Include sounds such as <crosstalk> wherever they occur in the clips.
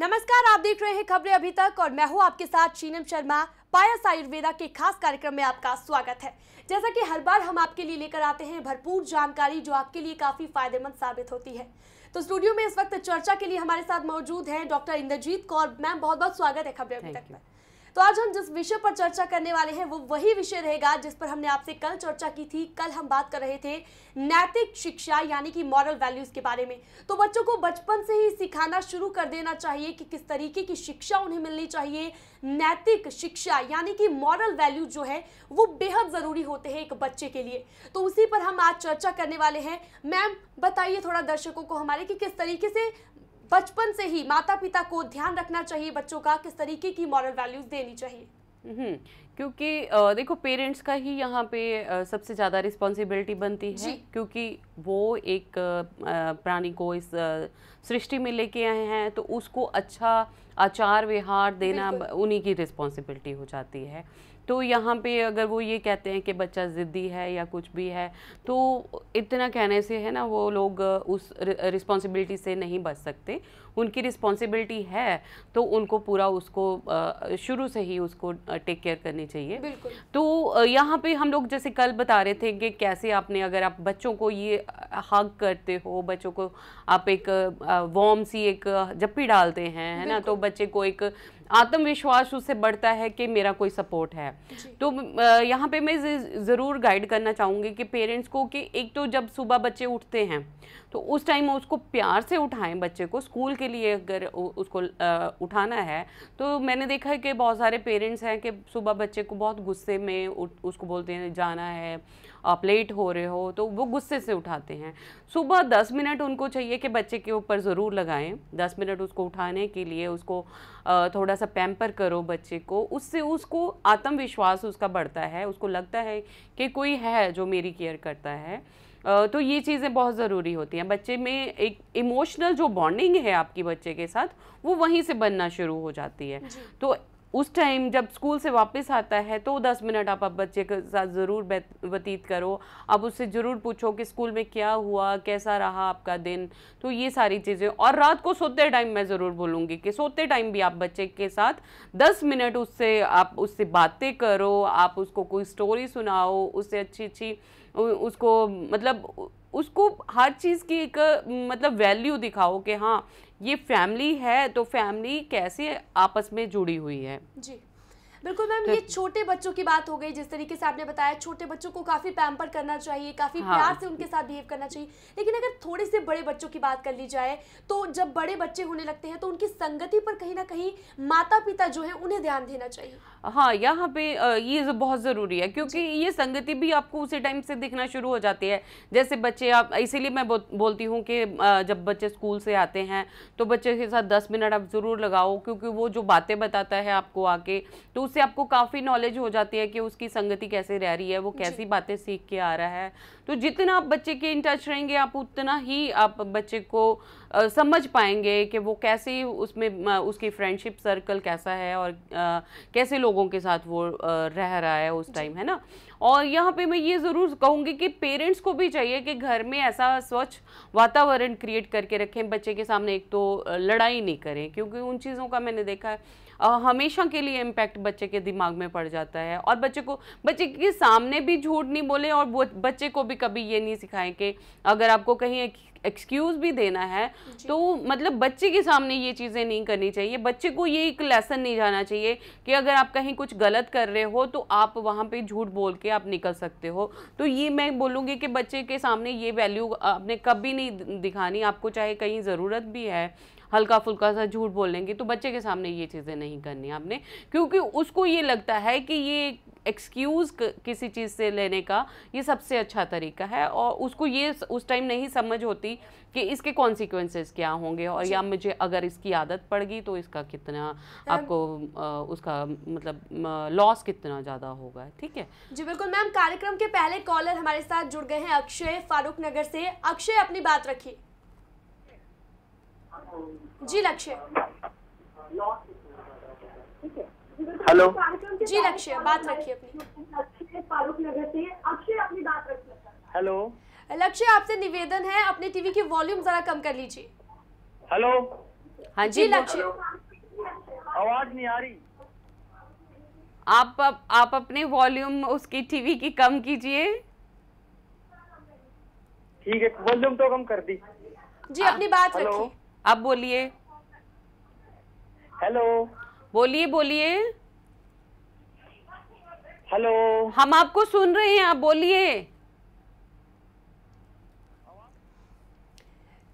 नमस्कार आप देख रहे हैं खबरें अभी तक और मैं हूं आपके साथ चीनम शर्मा पायस आयुर्वेदा के खास कार्यक्रम में आपका स्वागत है जैसा कि हर बार हम आपके लिए लेकर आते हैं भरपूर जानकारी जो आपके लिए काफी फायदेमंद साबित होती है तो स्टूडियो में इस वक्त चर्चा के लिए हमारे साथ मौजूद है डॉक्टर इंद्रजीत कौर मैम बहुत बहुत स्वागत है खबरें अभी तक में तो आज हम जिस विषय पर चर्चा करने वाले हैं वो वही विषय रहेगा जिस पर हमने आपसे कल चर्चा की थी कल हम बात कर रहे थे नैतिक शिक्षा यानी कि मॉरल वैल्यूज के बारे में तो बच्चों को बचपन से ही सिखाना शुरू कर देना चाहिए कि किस तरीके की शिक्षा उन्हें मिलनी चाहिए नैतिक शिक्षा यानी कि मॉरल वैल्यूज जो है वो बेहद ज़रूरी होते हैं एक बच्चे के लिए तो उसी पर हम आज चर्चा करने वाले हैं मैम बताइए थोड़ा दर्शकों को हमारे कि किस तरीके से बचपन से ही माता पिता को ध्यान रखना चाहिए बच्चों का किस तरीके की मॉरल वैल्यूज देनी चाहिए हम्म, क्योंकि देखो पेरेंट्स का ही यहाँ पे सबसे ज़्यादा रिस्पॉन्सिबिलिटी बनती है क्योंकि वो एक प्राणी को इस सृष्टि में लेके आए हैं तो उसको अच्छा आचार विहार देना उन्हीं की रिस्पॉन्सिबिलिटी हो जाती है तो यहाँ पे अगर वो ये कहते हैं कि बच्चा ज़िद्दी है या कुछ भी है तो इतना कहने से है ना वो लोग उस रिस्पॉन्सिबिलिटी से नहीं बच सकते उनकी रिस्पॉन्सिबिलिटी है तो उनको पूरा उसको शुरू से ही उसको टेक केयर करनी चाहिए तो यहाँ पे हम लोग जैसे कल बता रहे थे कि कैसे आपने अगर आप बच्चों को ये हग करते हो बच्चों को आप एक वॉर्म सी एक जप्पी डालते हैं है ना तो बच्चे को एक आत्मविश्वास उससे बढ़ता है कि मेरा कोई सपोर्ट है तो यहाँ पे मैं ज़रूर गाइड करना चाहूँगी कि पेरेंट्स को कि एक तो जब सुबह बच्चे उठते हैं तो उस टाइम उसको प्यार से उठाएं बच्चे को स्कूल के के लिए अगर उसको उठाना है तो मैंने देखा है कि बहुत सारे पेरेंट्स हैं कि सुबह बच्चे को बहुत गुस्से में उसको बोलते हैं जाना है आप लेट हो रहे हो तो वो गुस्से से उठाते हैं सुबह दस मिनट उनको चाहिए कि बच्चे के ऊपर ज़रूर लगाएं दस मिनट उसको उठाने के लिए उसको थोड़ा सा पैम्पर करो बच्चे को उससे उसको आत्मविश्वास उसका बढ़ता है उसको लगता है कि कोई है जो मेरी केयर करता है तो ये चीज़ें बहुत ज़रूरी होती हैं बच्चे में एक इमोशनल जो बॉन्डिंग है आपकी बच्चे के साथ वो वहीं से बनना शुरू हो जाती है तो उस टाइम जब स्कूल से वापस आता है तो 10 मिनट आप, अब बच्चे के साथ ज़रूर व्यतीत करो आप उससे ज़रूर पूछो कि स्कूल में क्या हुआ कैसा रहा आपका दिन तो ये सारी चीज़ें और रात को सोते टाइम मैं ज़रूर बोलूँगी कि सोते टाइम भी आप बच्चे के साथ 10 मिनट उससे आप उससे बातें करो आप उसको कोई स्टोरी सुनाओ उससे अच्छी अच्छी उसको मतलब उसको हर चीज़ की एक मतलब वैल्यू दिखाओ कि हाँ ये फैमिली है तो फैमिली कैसे आपस में जुड़ी हुई है जी बिल्कुल मैम ये छोटे बच्चों की बात हो गई जिस तरीके से आपने बताया छोटे बच्चों को काफी पैम्पर करना चाहिए काफी हाँ। प्यार से उनके साथ बिहेव करना चाहिए लेकिन अगर थोड़े से बड़े बच्चों की बात कर ली जाए तो जब बड़े बच्चे होने लगते हैं तो उनकी संगति पर कहीं ना कहीं माता पिता जो है उन्हें ध्यान देना चाहिए हाँ यहाँ पे ये बहुत ज़रूरी है क्योंकि ये संगति भी आपको उसी टाइम से दिखना शुरू हो जाती है जैसे बच्चे आप इसीलिए मैं बोलती हूँ कि जब बच्चे स्कूल से आते हैं तो बच्चे के साथ दस मिनट आप ज़रूर लगाओ क्योंकि वो जो बातें बताता है आपको आके तो उस उससे आपको काफ़ी नॉलेज हो जाती है कि उसकी संगति कैसे रह रही है वो कैसी बातें सीख के आ रहा है तो जितना आप बच्चे के इन टच रहेंगे आप उतना ही आप बच्चे को आ, समझ पाएंगे कि वो कैसे उसमें उसकी फ्रेंडशिप सर्कल कैसा है और आ, कैसे लोगों के साथ वो रह रहा है उस टाइम है ना और यहाँ पे मैं ये ज़रूर कहूँगी कि पेरेंट्स को भी चाहिए कि घर में ऐसा स्वच्छ वातावरण क्रिएट करके रखें बच्चे के सामने एक तो लड़ाई नहीं करें क्योंकि उन चीज़ों का मैंने देखा है हमेशा के लिए इम्पैक्ट बच्चे के दिमाग में पड़ जाता है और बच्चे को बच्चे के सामने भी झूठ नहीं बोले और बच्चे को भी कभी ये नहीं सिखाएं कि अगर आपको कहीं एक्सक्यूज़ भी देना है तो मतलब बच्चे के सामने ये चीज़ें नहीं करनी चाहिए बच्चे को ये एक लेसन नहीं जाना चाहिए कि अगर आप कहीं कुछ गलत कर रहे हो तो आप वहाँ पे झूठ बोल के आप निकल सकते हो तो ये मैं बोलूँगी कि बच्चे के सामने ये वैल्यू आपने कभी नहीं दिखानी आपको चाहे कहीं ज़रूरत भी है हल्का फुल्का सा झूठ बोलेंगे तो बच्चे के सामने ये चीज़ें नहीं करनी आपने क्योंकि उसको ये लगता है कि ये एक्सक्यूज़ किसी चीज़ से लेने का ये सबसे अच्छा तरीका है और उसको ये उस टाइम नहीं समझ होती कि इसके कॉन्सिक्वेंसेस क्या होंगे और या मुझे अगर इसकी आदत पड़ गई तो इसका कितना आपको आ, उसका मतलब लॉस कितना ज़्यादा होगा ठीक है जी बिल्कुल मैम कार्यक्रम के पहले कॉलर हमारे साथ जुड़ गए हैं अक्षय फारूक नगर से अक्षय अपनी बात रखिए हाँ, जी लक्ष्य हेलो जी लक्ष्य बात रखिए अपनी अक्षय अपनी बात रखिए हेलो लक्ष्य आपसे निवेदन है अपने टीवी की वॉल्यूम जरा कम कर लीजिए हेलो हाँ जी, लक्ष्य आवाज नहीं आ रही आप आप, अपने वॉल्यूम उसकी टीवी की कम कीजिए ठीक है वॉल्यूम तो कम कर दी जी अपनी बात रखिए अब बोलिए हेलो बोलिए बोलिए हेलो हम आपको सुन रहे हैं आप बोलिए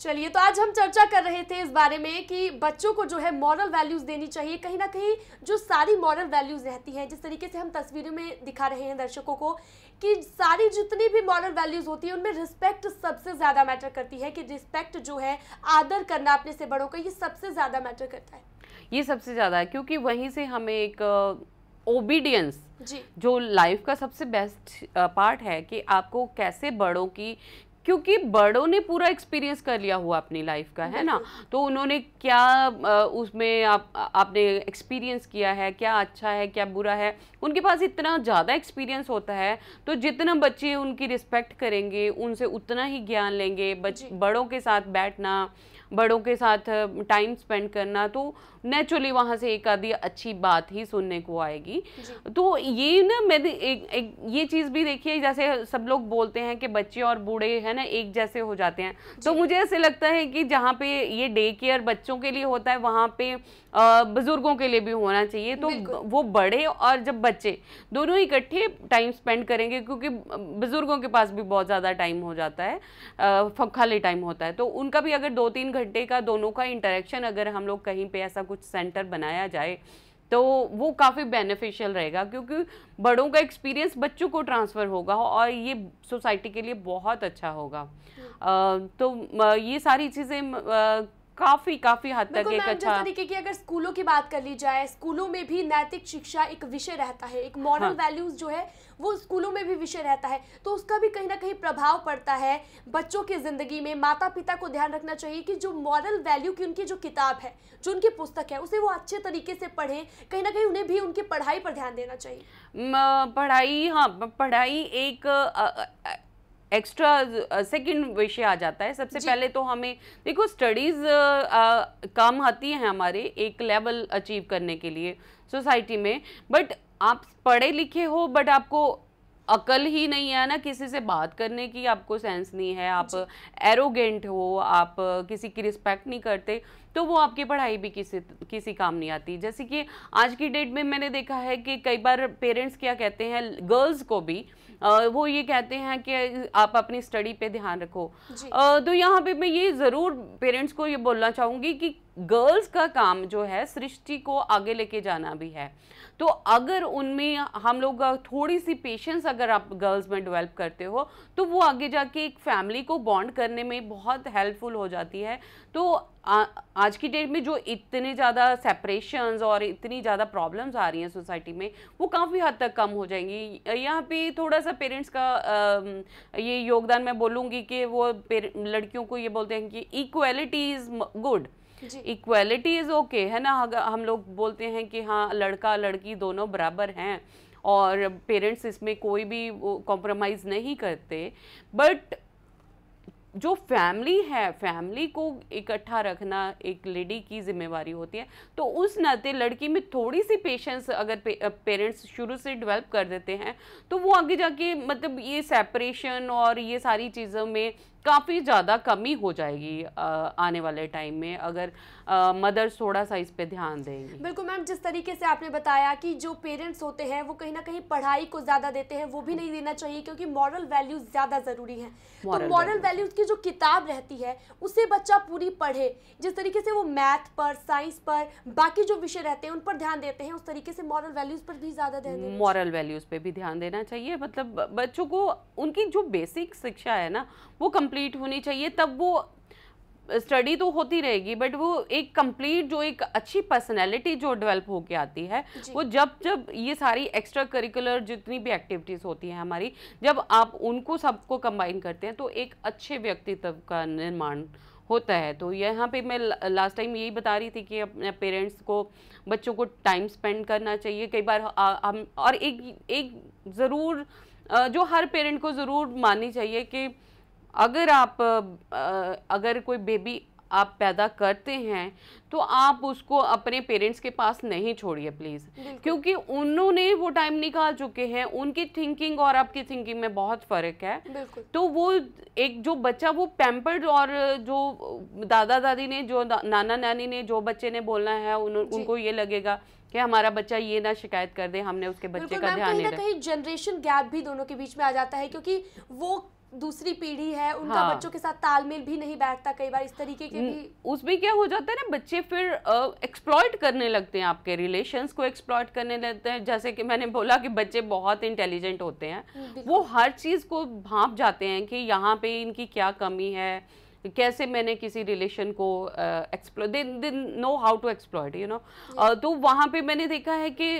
चलिए तो आज हम चर्चा कर रहे थे इस बारे में कि बच्चों को जो है मॉरल वैल्यूज़ देनी चाहिए कहीं ना कहीं जो सारी मॉरल वैल्यूज़ रहती हैं जिस तरीके से हम तस्वीरों में दिखा रहे हैं दर्शकों को कि सारी जितनी भी मॉरल वैल्यूज होती है उनमें रिस्पेक्ट सबसे ज़्यादा मैटर करती है कि रिस्पेक्ट जो है आदर करना अपने से बड़ों का ये सबसे ज़्यादा मैटर करता है ये सबसे ज़्यादा है क्योंकि वहीं से हमें एक ओबीडियंस जो लाइफ का सबसे बेस्ट पार्ट है कि आपको कैसे बड़ों की क्योंकि बड़ों ने पूरा एक्सपीरियंस कर लिया हुआ अपनी लाइफ का है ना तो उन्होंने क्या उसमें आप आपने एक्सपीरियंस किया है क्या अच्छा है क्या बुरा है उनके पास इतना ज़्यादा एक्सपीरियंस होता है तो जितना बच्चे उनकी रिस्पेक्ट करेंगे उनसे उतना ही ज्ञान लेंगे बच बड़ों के साथ बैठना बड़ों के साथ टाइम स्पेंड करना तो नेचुरली वहाँ से एक आधी अच्छी बात ही सुनने को आएगी तो ये ना मैं एक, एक ये चीज़ भी देखिए जैसे सब लोग बोलते हैं कि बच्चे और बूढ़े है ना एक जैसे हो जाते हैं तो मुझे ऐसे लगता है कि जहाँ पे ये डे केयर बच्चों के लिए होता है वहाँ पे बुजुर्गों के लिए भी होना चाहिए तो वो बड़े और जब बच्चे दोनों इकट्ठे टाइम स्पेंड करेंगे क्योंकि बुजुर्गों के पास भी बहुत ज़्यादा टाइम हो जाता है खाली टाइम होता है तो उनका भी अगर दो तीन घंटे का दोनों का इंटरेक्शन अगर हम लोग कहीं पे ऐसा कुछ सेंटर बनाया जाए तो वो काफ़ी बेनिफिशियल रहेगा क्योंकि बड़ों का एक्सपीरियंस बच्चों को ट्रांसफ़र होगा और ये सोसाइटी के लिए बहुत अच्छा होगा आ, हम्म। तो ये सारी चीज़ें काफी काफी हद तक एक अच्छा तरीके की अगर स्कूलों की बात कर ली जाए स्कूलों में भी नैतिक शिक्षा एक विषय रहता है एक मॉरल वैल्यूज हाँ। जो है वो स्कूलों में भी विषय रहता है तो उसका भी कहीं ना कहीं प्रभाव पड़ता है बच्चों की जिंदगी में माता पिता को ध्यान रखना चाहिए कि जो मॉरल वैल्यू की उनकी जो किताब है जो उनकी पुस्तक है उसे वो अच्छे तरीके से पढ़े कहीं ना कहीं उन्हें भी उनकी पढ़ाई पर ध्यान देना चाहिए पढ़ाई हाँ पढ़ाई एक एक्स्ट्रा सेकंड uh, विषय आ जाता है सबसे पहले तो हमें देखो स्टडीज़ uh, uh, काम आती हैं हमारे एक लेवल अचीव करने के लिए सोसाइटी में बट आप पढ़े लिखे हो बट आपको अकल ही नहीं है ना किसी से बात करने की आपको सेंस नहीं है आप एरोगेंट हो आप किसी की रिस्पेक्ट नहीं करते तो वो आपकी पढ़ाई भी किसी किसी काम नहीं आती जैसे कि आज की डेट में मैंने देखा है कि कई बार पेरेंट्स क्या कहते हैं गर्ल्स को भी वो ये कहते हैं कि आप अपनी स्टडी पे ध्यान रखो तो यहाँ पे मैं ये ज़रूर पेरेंट्स को ये बोलना चाहूंगी कि गर्ल्स का काम जो है सृष्टि को आगे लेके जाना भी है तो अगर उनमें हम लोग थोड़ी सी पेशेंस अगर आप गर्ल्स में डेवलप करते हो तो वो आगे जाके एक फैमिली को बॉन्ड करने में बहुत हेल्पफुल हो जाती है तो आ, आज की डेट में जो इतने ज़्यादा सेपरेशंस और इतनी ज़्यादा प्रॉब्लम्स आ रही हैं सोसाइटी में वो काफ़ी हद तक कम हो जाएंगी यहाँ पे थोड़ा सा पेरेंट्स का आ, ये योगदान मैं बोलूँगी कि वो लड़कियों को ये बोलते हैं कि equality is good equality is okay है ना हम लोग बोलते हैं कि हाँ लड़का लड़की दोनों बराबर हैं और पेरेंट्स इसमें कोई भी कॉम्प्रोमाइज़ नहीं करते बट जो फैमिली है फैमिली को इकट्ठा रखना एक लेडी की जिम्मेवारी होती है तो उस नाते लड़की में थोड़ी सी पेशेंस अगर पे, पेरेंट्स शुरू से डेवलप कर देते हैं तो वो आगे जाके मतलब ये सेपरेशन और ये सारी चीज़ों में काफ़ी ज़्यादा कमी हो जाएगी आने वाले टाइम में अगर मदर्स थोड़ा सा इस पे ध्यान देंगे बिल्कुल मैम जिस तरीके से आपने बताया कि जो पेरेंट्स होते हैं वो कहीं ना कहीं पढ़ाई को ज़्यादा देते हैं वो भी नहीं देना चाहिए क्योंकि मॉरल वैल्यूज़ ज़्यादा ज़रूरी हैं तो मॉरल वैल्यूज़ की जो किताब रहती है उसे बच्चा पूरी पढ़े जिस तरीके से वो मैथ पर साइंस पर बाकी जो विषय रहते हैं उन पर ध्यान देते हैं उस तरीके से मॉरल वैल्यूज़ पर भी ज़्यादा ध्यान मॉरल वैल्यूज़ पर भी ध्यान देना चाहिए मतलब बच्चों को उनकी जो बेसिक शिक्षा है ना वो कंप्लीट होनी चाहिए तब वो स्टडी तो होती रहेगी बट वो एक कंप्लीट जो एक अच्छी पर्सनैलिटी जो डेवलप होके आती है वो जब जब ये सारी एक्स्ट्रा करिकुलर जितनी भी एक्टिविटीज़ होती हैं हमारी जब आप उनको सबको कंबाइन करते हैं तो एक अच्छे व्यक्तित्व का निर्माण होता है तो यहाँ पे मैं लास्ट टाइम यही बता रही थी कि अपने पेरेंट्स को बच्चों को टाइम स्पेंड करना चाहिए कई बार हम और एक एक ज़रूर जो हर पेरेंट को ज़रूर माननी चाहिए कि अगर आप अगर कोई बेबी आप पैदा करते हैं तो आप उसको अपने पेरेंट्स के पास नहीं छोड़िए प्लीज़ क्योंकि उन्होंने वो टाइम निकाल चुके हैं उनकी थिंकिंग और आपकी थिंकिंग में बहुत फ़र्क है तो वो एक जो बच्चा वो पैम्पर्ड और जो दादा दादी ने जो नाना नानी ने जो बच्चे ने बोलना है उन, उनको ये लगेगा कि हमारा बच्चा ये ना शिकायत कर दे हमने उसके बच्चे का ध्यान नहीं कहीं जनरेशन गैप भी दोनों के बीच में आ जाता है क्योंकि वो दूसरी पीढ़ी है उनका हाँ। बच्चों के साथ तालमेल भी नहीं बैठता कई बार इस तरीके के भी उसमें क्या हो जाता है ना बच्चे फिर एक्सप्लॉयट करने लगते हैं आपके रिलेशंस को एक्सप्लॉयट करने लगते हैं जैसे कि मैंने बोला कि बच्चे बहुत इंटेलिजेंट होते हैं वो हर चीज़ को भाप जाते हैं कि यहाँ पे इनकी क्या कमी है कैसे मैंने किसी रिलेशन को exploit they know how to exploit you know तो वहाँ पे मैंने देखा है कि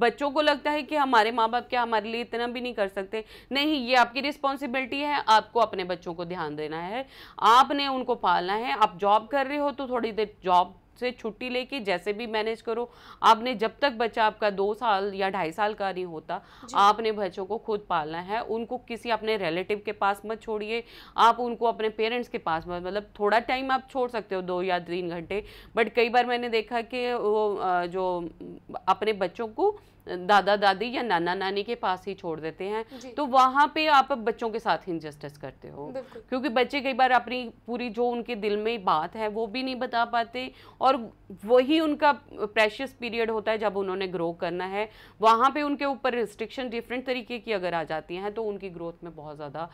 बच्चों को लगता है कि हमारे माँ बाप क्या हमारे लिए इतना भी नहीं कर सकते नहीं ये आपकी रिस्पॉन्सिबिलिटी है आपको अपने बच्चों को ध्यान देना है आपने उनको पालना है आप जॉब कर रहे हो तो थोड़ी देर जॉब से छुट्टी लेके जैसे भी मैनेज करो आपने जब तक बच्चा आपका दो साल या ढाई साल का नहीं होता आपने बच्चों को खुद पालना है उनको किसी अपने रिलेटिव के पास मत छोड़िए आप उनको अपने पेरेंट्स के पास मत मतलब थोड़ा टाइम आप छोड़ सकते हो दो या तीन घंटे बट कई बार मैंने देखा कि वो जो अपने बच्चों को दादा दादी या नाना नानी के पास ही छोड़ देते हैं तो वहाँ पे आप बच्चों के साथ इनजस्टिस करते हो क्योंकि बच्चे कई बार अपनी पूरी जो उनके दिल में बात है वो भी नहीं बता पाते और वही उनका प्रेशियस पीरियड होता है जब उन्होंने ग्रो करना है वहाँ पे उनके ऊपर रिस्ट्रिक्शन डिफरेंट तरीके की अगर आ जाती हैं तो उनकी ग्रोथ में बहुत ज़्यादा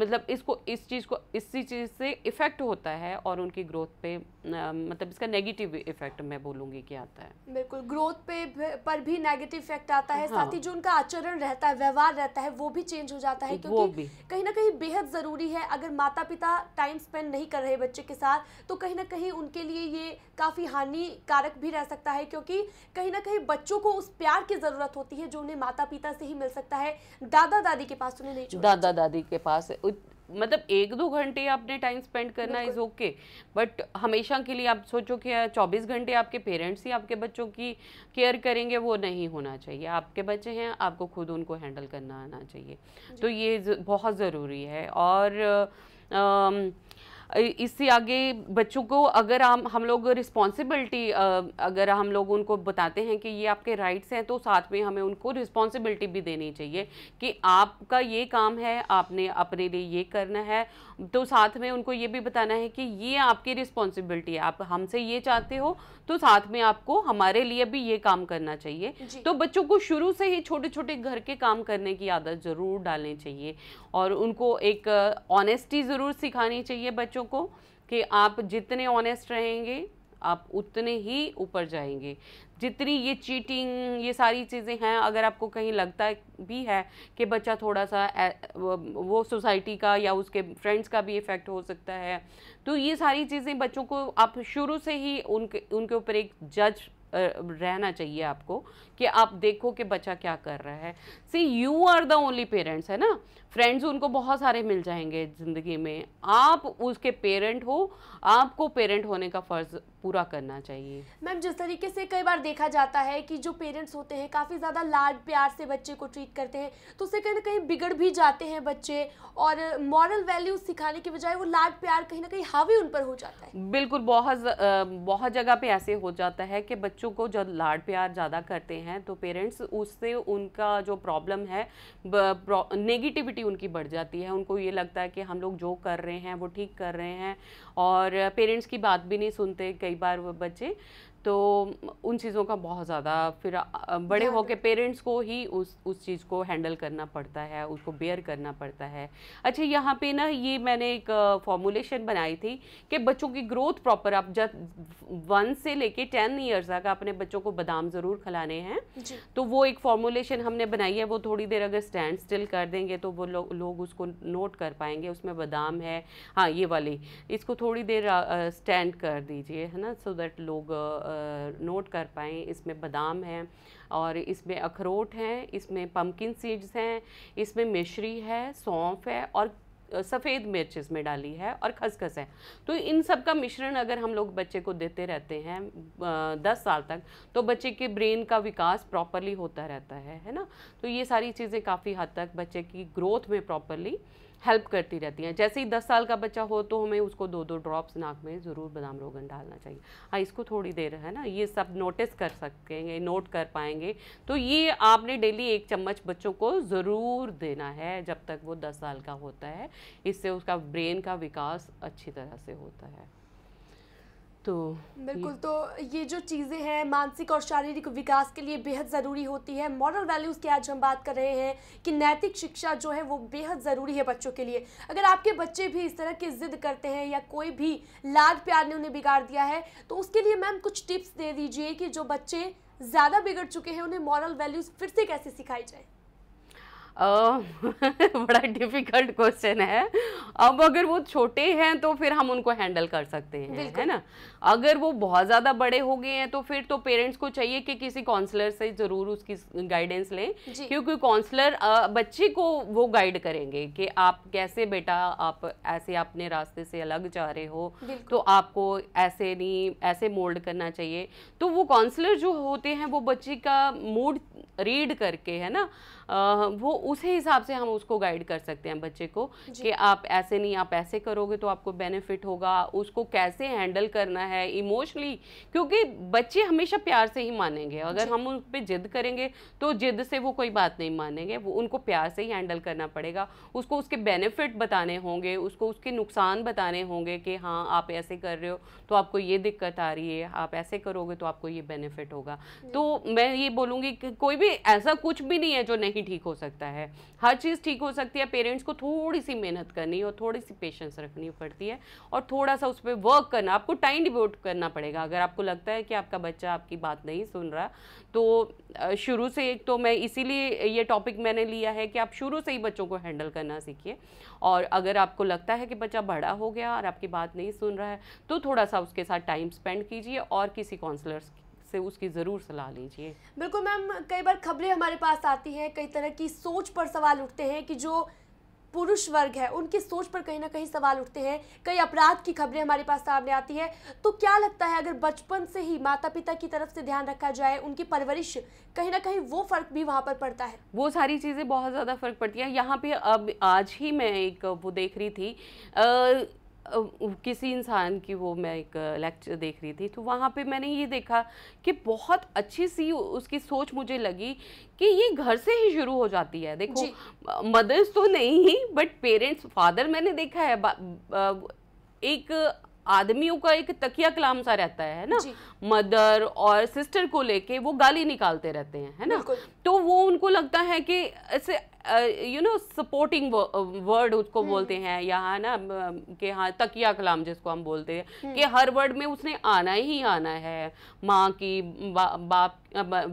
मतलब इसको इस चीज़ को इसी चीज़ से इफ़ेक्ट होता है और उनकी ग्रोथ पे मतलब इसका नेगेटिव इफेक्ट मैं बोलूंगी कि आता है बिल्कुल ग्रोथ पे पर भी नेगेटिव इफेक्ट आता है हाँ। साथ ही हाँ। जो उनका आचरण रहता है व्यवहार रहता है वो भी चेंज हो जाता है क्योंकि कहीं ना कहीं बेहद ज़रूरी है अगर माता पिता टाइम स्पेंड नहीं कर रहे बच्चे के साथ तो कहीं ना कहीं उनके लिए ये काफ़ी हानिकारक भी रह सकता है क्योंकि कहीं ना कहीं बच्चों को उस प्यार की ज़रूरत होती है जो उन्हें माता पिता से ही मिल सकता है दादा दादी के पास उन्हें नहीं दादा दादी के पास मतलब एक दो घंटे आपने टाइम स्पेंड करना इज़ ओके बट हमेशा के लिए आप सोचो कि चौबीस घंटे आपके पेरेंट्स ही आपके बच्चों की केयर करेंगे वो नहीं होना चाहिए आपके बच्चे हैं आपको खुद उनको हैंडल करना आना चाहिए तो ये बहुत ज़रूरी है और आ, इससे आगे बच्चों को अगर हम हम लोग रिस्पॉन्सिबिलिटी अगर हम लोग उनको बताते हैं कि ये आपके राइट्स हैं तो साथ में हमें उनको रिस्पॉन्सिबिलिटी भी देनी चाहिए कि आपका ये काम है आपने अपने लिए ये करना है तो साथ में उनको ये भी बताना है कि ये आपकी रिस्पॉन्सिबिलिटी है आप हमसे ये चाहते हो तो साथ में आपको हमारे लिए भी ये काम करना चाहिए तो बच्चों को शुरू से ही छोटे छोटे घर के काम करने की आदत ज़रूर डालनी चाहिए और उनको एक ऑनेस्टी ज़रूर सिखानी चाहिए बच्चों को कि आप जितने ऑनेस्ट रहेंगे आप उतने ही ऊपर जाएंगे जितनी ये चीटिंग ये सारी चीज़ें हैं अगर आपको कहीं लगता भी है कि बच्चा थोड़ा सा वो सोसाइटी का या उसके फ्रेंड्स का भी इफ़ेक्ट हो सकता है तो ये सारी चीज़ें बच्चों को आप शुरू से ही उनके उनके ऊपर एक जज रहना चाहिए आपको कि आप देखो कि बच्चा क्या कर रहा है see you are the only parents है ना फ्रेंड्स उनको बहुत सारे मिल जाएंगे ज़िंदगी में आप उसके पेरेंट हो आपको पेरेंट होने का फ़र्ज़ पूरा करना चाहिए मैम जिस तरीके से कई बार देखा जाता है कि जो पेरेंट्स होते हैं काफ़ी ज़्यादा लाड प्यार से बच्चे को ट्रीट करते हैं तो उससे कहीं ना कहीं बिगड़ भी जाते हैं बच्चे और मॉरल वैल्यू सिखाने के बजाय वो लाड प्यार कहीं ना कहीं हावी उन पर हो जाता है बिल्कुल बहुत बहुत जगह पर ऐसे हो जाता है कि बच्चों को जब लाड प्यार ज़्यादा करते हैं तो पेरेंट्स उससे उनका जो प्रॉब्लम है नेगेटिविटी क्यूरियोसिटी उनकी बढ़ जाती है उनको ये लगता है कि हम लोग जो कर रहे हैं वो ठीक कर रहे हैं और पेरेंट्स की बात भी नहीं सुनते कई बार वो बच्चे तो उन चीज़ों का बहुत ज़्यादा फिर बड़े होकर पेरेंट्स को ही उस उस चीज़ को हैंडल करना पड़ता है उसको बेयर करना पड़ता है अच्छा यहाँ पे ना ये मैंने एक फॉर्मूलेशन बनाई थी कि बच्चों की ग्रोथ प्रॉपर आप जब वन से लेके टेन ईयर्स तक अपने बच्चों को बादाम ज़रूर खिलाने हैं तो वो एक फॉर्मूलेशन हमने बनाई है वो थोड़ी देर अगर स्टैंड स्टिल कर देंगे तो वो लो, लोग उसको नोट कर पाएंगे उसमें बादाम है हाँ ये वाली इसको थोड़ी देर स्टैंड कर दीजिए है ना सो दैट लोग नोट कर पाएँ इसमें बादाम है और इसमें अखरोट हैं इसमें पम्पकिन सीड्स हैं इसमें मिश्री है सौंफ है और सफ़ेद मिर्च इसमें डाली है और खसखस है तो इन सब का मिश्रण अगर हम लोग बच्चे को देते रहते हैं दस साल तक तो बच्चे के ब्रेन का विकास प्रॉपरली होता रहता है है ना तो ये सारी चीज़ें काफ़ी हद तक बच्चे की ग्रोथ में प्रॉपरली हेल्प करती रहती हैं जैसे ही दस साल का बच्चा हो तो हमें उसको दो दो ड्रॉप्स नाक में ज़रूर बादाम रोगन डालना चाहिए हाँ इसको थोड़ी देर है ना ये सब नोटिस कर सकेंगे नोट कर पाएंगे तो ये आपने डेली एक चम्मच बच्चों को ज़रूर देना है जब तक वो दस साल का होता है इससे उसका ब्रेन का विकास अच्छी तरह से होता है तो बिल्कुल तो ये जो चीज़ें हैं मानसिक और शारीरिक विकास के लिए बेहद ज़रूरी होती है मॉरल वैल्यूज़ की आज हम बात कर रहे हैं कि नैतिक शिक्षा जो है वो बेहद ज़रूरी है बच्चों के लिए अगर आपके बच्चे भी इस तरह की ज़िद करते हैं या कोई भी लाड प्यार ने उन्हें बिगाड़ दिया है तो उसके लिए मैम कुछ टिप्स दे दीजिए कि जो बच्चे ज़्यादा बिगड़ चुके हैं उन्हें मॉरल वैल्यूज़ फिर से कैसे सिखाई जाए <laughs> बड़ा डिफिकल्ट क्वेश्चन है अब अगर वो छोटे हैं तो फिर हम उनको हैंडल कर सकते हैं है ना अगर वो बहुत ज़्यादा बड़े हो गए हैं तो फिर तो पेरेंट्स को चाहिए कि किसी काउंसलर से ज़रूर उसकी गाइडेंस लें क्योंकि काउंसलर बच्चे को वो गाइड करेंगे कि आप कैसे बेटा आप ऐसे अपने रास्ते से अलग जा रहे हो तो आपको ऐसे नहीं ऐसे मोल्ड करना चाहिए तो वो काउंसलर जो होते हैं वो बच्चे का मूड रीड करके है ना वो उसी हिसाब से हम उसको गाइड कर सकते हैं बच्चे को कि आप ऐसे नहीं आप ऐसे करोगे तो आपको बेनिफिट होगा उसको कैसे हैंडल करना है इमोशनली क्योंकि बच्चे हमेशा प्यार से ही मानेंगे अगर हम उन पर जिद करेंगे तो जिद से वो कोई बात नहीं मानेंगे वो उनको प्यार से ही हैंडल करना पड़ेगा उसको उसके बेनिफिट बताने होंगे उसको उसके नुकसान बताने होंगे कि हाँ आप ऐसे कर रहे हो तो आपको ये दिक्कत आ रही है आप ऐसे करोगे तो आपको ये बेनिफिट होगा तो मैं ये बोलूँगी कि कोई भी ऐसा कुछ भी नहीं है जो नहीं लेकिन ठीक हो सकता है हर चीज़ ठीक हो सकती है पेरेंट्स को थोड़ी सी मेहनत करनी और थोड़ी सी पेशेंस रखनी पड़ती है और थोड़ा सा उस पर वर्क करना आपको टाइम डिवोट करना पड़ेगा अगर आपको लगता है कि आपका बच्चा आपकी बात नहीं सुन रहा तो शुरू से एक तो मैं इसीलिए ये टॉपिक मैंने लिया है कि आप शुरू से ही बच्चों को हैंडल करना सीखिए और अगर आपको लगता है कि बच्चा बड़ा हो गया और आपकी बात नहीं सुन रहा है तो थोड़ा सा उसके साथ टाइम स्पेंड कीजिए और किसी काउंसलर्स से उसकी ज़रूर सलाह लीजिए बिल्कुल मैम कई बार खबरें हमारे पास आती हैं कई तरह की सोच पर सवाल उठते हैं कि जो पुरुष वर्ग है उनकी सोच पर कहीं ना कहीं सवाल उठते हैं कई अपराध की खबरें हमारे पास सामने आती है तो क्या लगता है अगर बचपन से ही माता पिता की तरफ से ध्यान रखा जाए उनकी परवरिश कहीं ना कहीं वो फ़र्क भी वहाँ पर पड़ता है वो सारी चीज़ें बहुत ज़्यादा फ़र्क पड़ती है यहाँ पे अब आज ही मैं एक वो देख रही थी आ, किसी इंसान की वो मैं एक लेक्चर देख रही थी तो वहाँ पे मैंने ये देखा कि बहुत अच्छी सी उसकी सोच मुझे लगी कि ये घर से ही शुरू हो जाती है देखो मदर्स तो नहीं बट पेरेंट्स फादर मैंने देखा है एक आदमियों का एक तकिया कलाम सा रहता है ना मदर और सिस्टर को लेके वो गाली निकालते रहते हैं है ना तो वो उनको लगता है कि ऐसे यू नो सपोर्टिंग वर्ड उसको हम्म। बोलते हैं यहाँ ना कि हाँ तकिया कलाम जिसको हम बोलते हैं हम्म। कि हर वर्ड में उसने आना ही आना है माँ की बा, बाप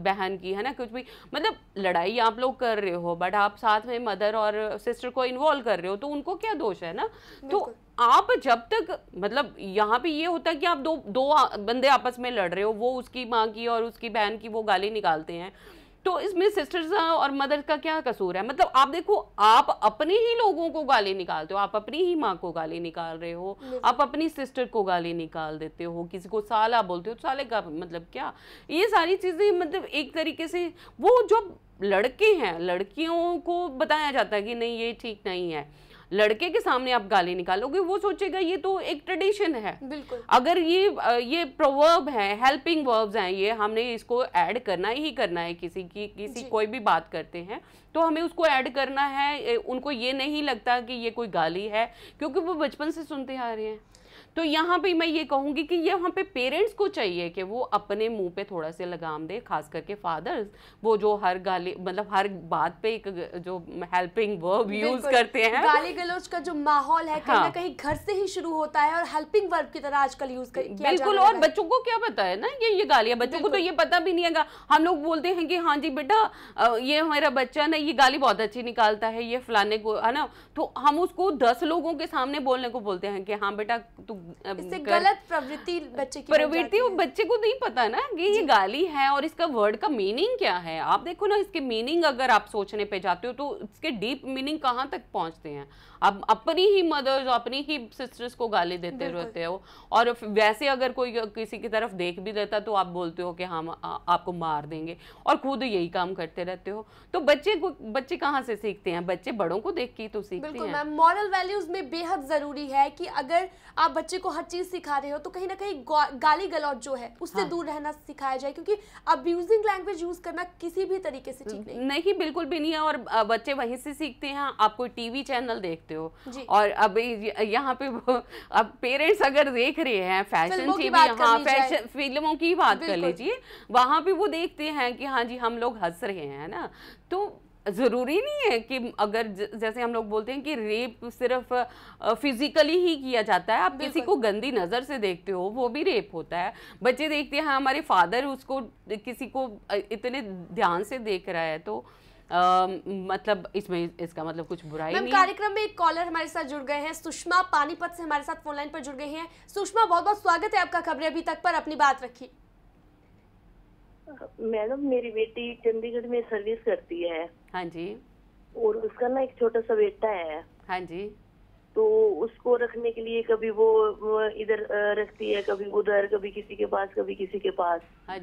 बहन की है ना कुछ भी मतलब लड़ाई आप लोग कर रहे हो बट आप साथ में मदर और सिस्टर को इन्वॉल्व कर रहे हो तो उनको क्या दोष है ना तो आप जब तक मतलब यहाँ पे ये होता है कि आप दो दो बंदे आपस में लड़ रहे हो वो उसकी माँ की और उसकी बहन की वो गाली निकालते हैं तो इसमें सिस्टर्स और मदर का क्या कसूर है मतलब आप देखो आप अपने ही लोगों को गाली निकालते हो आप अपनी ही माँ को गाली निकाल रहे हो आप अपनी सिस्टर को गाली निकाल देते हो किसी को साला बोलते हो तो साले का मतलब क्या ये सारी चीज़ें मतलब एक तरीके से वो जो लड़के हैं लड़कियों को बताया जाता है कि नहीं ये ठीक नहीं है लड़के के सामने आप गाली निकालोगे वो सोचेगा ये तो एक ट्रेडिशन है बिल्कुल अगर ये ये प्रोवर्ब है हेल्पिंग वर्ब्स हैं ये हमने इसको ऐड करना ही करना है किसी की किसी कोई भी बात करते हैं तो हमें उसको ऐड करना है उनको ये नहीं लगता कि ये कोई गाली है क्योंकि वो बचपन से सुनते आ रहे हैं तो यहाँ पे मैं ये कहूँगी कि ये वहाँ पे पेरेंट्स को चाहिए कि वो अपने मुंह पे थोड़ा से लगाम दे खास करके फादर्स वो जो हर गाली मतलब हर बात पे एक जो हेल्पिंग वर्ब यूज करते हैं गाली गलोच का जो माहौल है कहीं ना हाँ। कहीं घर से ही शुरू होता है और हेल्पिंग वर्ब की तरह आजकल यूज कर बिल्कुल और बच्चों को क्या पता है ना ये ये गालियाँ बच्चों को तो ये पता भी नहीं है हम लोग बोलते हैं कि हाँ जी बेटा ये हमारा बच्चा ना ये गाली बहुत अच्छी निकालता है ये फलाने को है ना तो हम उसको दस लोगों के सामने बोलने को बोलते हैं कि हाँ बेटा तू इससे गलत प्रवृत्ति बच्चे की प्रवृत्ति वो बच्चे को नहीं पता ना कि ये गाली है और इसका वर्ड का मीनिंग क्या है आप देखो ना इसके मीनिंग अगर आप सोचने पे जाते हो तो इसके डीप मीनिंग कहाँ तक पहुँचते हैं अब अपनी ही मदर्स अपनी ही सिस्टर्स को गाली देते रहते हो और वैसे अगर कोई किसी की तरफ देख भी देता तो आप बोलते हो कि हम आपको मार देंगे और खुद यही काम करते रहते हो तो बच्चे को बच्चे कहाँ से सीखते हैं बच्चे बड़ों को देख के तो सीखते बिल्कुल मैम मॉरल वैल्यूज में बेहद ज़रूरी है कि अगर आप बच्चे को हर चीज़ सिखा रहे हो तो कहीं ना कहीं गाली गलौज जो है उससे हाँ। दूर रहना सिखाया जाए क्योंकि अब्यूजिंग लैंग्वेज यूज़ करना किसी भी तरीके से ठीक नहीं बिल्कुल भी नहीं है और बच्चे वहीं से सीखते हैं आप कोई टीवी चैनल देखते हो हो और अभी यहाँ पे अब पेरेंट्स अगर देख रहे हैं फैशन टीवी हाँ फैशन फिल्मों की बात कर लीजिए वहाँ पे वो देखते हैं कि हाँ जी हम लोग हंस रहे हैं ना तो ज़रूरी नहीं है कि अगर जैसे हम लोग बोलते हैं कि रेप सिर्फ फिजिकली ही किया जाता है आप किसी को गंदी नज़र से देखते हो वो भी रेप होता है बच्चे देखते हैं हमारे फादर उसको किसी को इतने ध्यान से देख रहा है तो आ, मतलब इसमें इसका मतलब कुछ बुरा ही नहीं कार्यक्रम में एक कॉलर हमारे साथ जुड़ गए हैं सुषमा पानीपत से हमारे साथ फोनलाइन पर जुड़ गए हैं सुषमा बहुत बहुत स्वागत है आपका खबरें अभी तक पर अपनी बात रखी मैडम मेरी बेटी चंडीगढ़ में सर्विस करती है हाँ जी और उसका ना एक छोटा सा बेटा है हाँ जी तो उसको रखने के लिए कभी वो इधर रखती है कभी उधर कभी किसी के पास कभी किसी के पास हाँ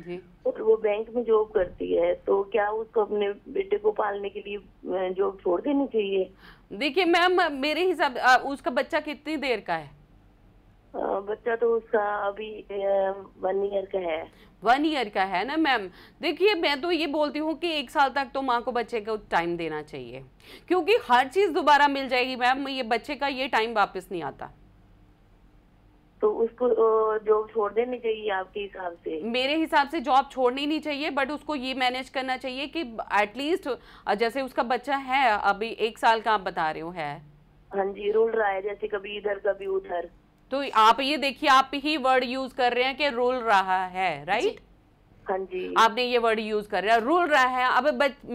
और वो बैंक में जॉब करती है तो क्या उसको अपने बेटे को पालने के लिए जॉब छोड़ देनी चाहिए देखिए मैम मेरे हिसाब उसका बच्चा कितनी देर का है बच्चा तो उसका अभी वन ईयर का है वन ईयर का है ना मैम देखिए मैं तो ये बोलती हूँ कि एक साल तक तो माँ को बच्चे को टाइम देना चाहिए क्योंकि हर चीज़ दोबारा मिल जाएगी मैम ये बच्चे का ये टाइम वापस नहीं आता तो उसको जॉब छोड़ देनी चाहिए आपके हिसाब से मेरे हिसाब से जॉब छोड़नी नहीं चाहिए बट उसको ये मैनेज करना चाहिए कि एटलीस्ट जैसे उसका बच्चा है अभी एक साल का आप बता रहे तो आप ये देखिए आप ही वर्ड यूज कर रहे हैं कि रुल रहा है राइट हाँ जी आपने ये वर्ड यूज कर रहा है रूल रहा है अब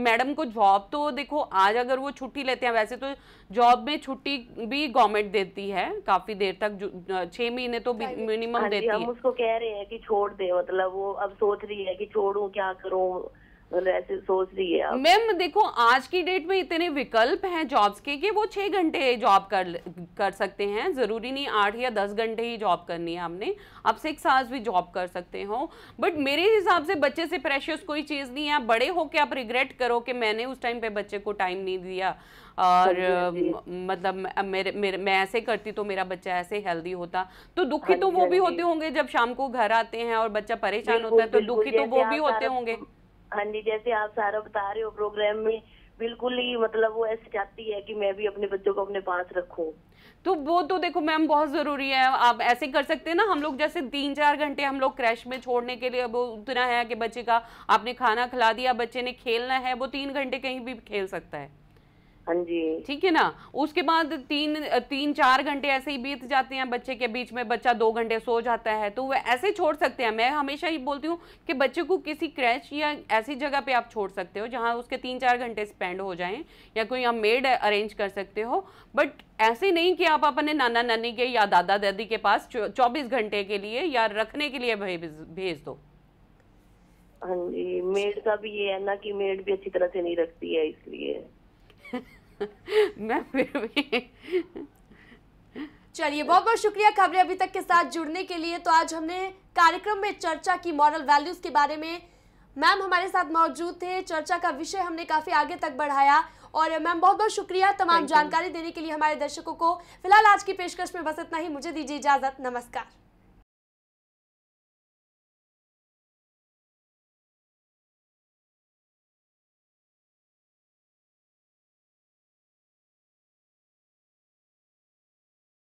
मैडम को जॉब तो देखो आज अगर वो छुट्टी लेते हैं वैसे तो जॉब में छुट्टी भी गवर्नमेंट देती है काफी देर तक छह महीने तो मिनिमम हाँ देती है हम उसको कह रहे हैं कि छोड़ दे मतलब वो अब सोच रही है कि छोड़ू क्या करूँ ऐसे सोच रही है मैम देखो आज की डेट में इतने विकल्प हैं जॉब्स के कि वो छः घंटे जॉब कर कर सकते हैं ज़रूरी नहीं आठ या दस घंटे ही जॉब करनी है आपने आप सिक्स आवर्स भी जॉब कर सकते हो बट मेरे हिसाब से बच्चे से प्रेशर्स कोई चीज़ नहीं है बड़े हो के आप रिग्रेट करो कि मैंने उस टाइम पे बच्चे को टाइम नहीं दिया और हाँ हाँ मतलब मेरे मेरे मैं ऐसे करती तो मेरा बच्चा ऐसे हेल्दी होता तो दुखी हाँ तो वो भी होते होंगे जब शाम को घर आते हैं और बच्चा परेशान होता है तो दुखी तो वो भी होते होंगे हाँ जी जैसे आप सारा बता रहे हो प्रोग्राम में बिल्कुल ही मतलब वो ऐसे चाहती है कि मैं भी अपने बच्चों को अपने पास रखूं तो वो तो देखो मैम बहुत ज़रूरी है आप ऐसे कर सकते हैं ना हम लोग जैसे तीन चार घंटे हम लोग क्रैश में छोड़ने के लिए अब उतना है कि बच्चे का आपने खाना खिला दिया बच्चे ने खेलना है वो तीन घंटे कहीं भी खेल सकता है हाँ जी ठीक है ना उसके बाद तीन तीन चार घंटे ऐसे ही बीत जाते हैं बच्चे के बीच में बच्चा दो घंटे सो जाता है तो वह ऐसे छोड़ सकते हैं मैं हमेशा ही बोलती हूँ कि बच्चे को किसी क्रैच या ऐसी जगह पे आप छोड़ सकते हो जहाँ उसके तीन चार घंटे स्पेंड हो जाएं या कोई आप मेड अरेंज कर सकते हो बट ऐसे नहीं कि आप अपने नाना नानी के या दादा दादी के पास चौबीस घंटे के लिए या रखने के लिए भेज दो हाँ जी मेड का भी ये है ना कि मेड भी अच्छी तरह से नहीं रखती है इसलिए <laughs> मैं फिर भी चलिए बहुत बहुत शुक्रिया खबरें अभी तक के साथ जुड़ने के लिए तो आज हमने कार्यक्रम में चर्चा की मॉरल वैल्यूज के बारे में मैम हमारे साथ मौजूद थे चर्चा का विषय हमने काफी आगे तक बढ़ाया और मैम बहुत बहुत शुक्रिया तमाम जानकारी देने के लिए हमारे दर्शकों को फिलहाल आज की पेशकश में बस इतना ही मुझे दीजिए इजाजत नमस्कार